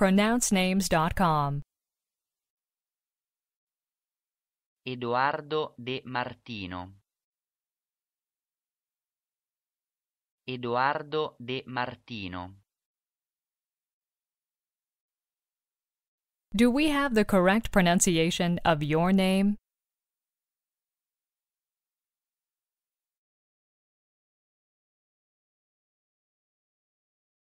pronouncenames.com. Edoardo De Martino. Edoardo De Martino. Do we have the correct pronunciation of your name?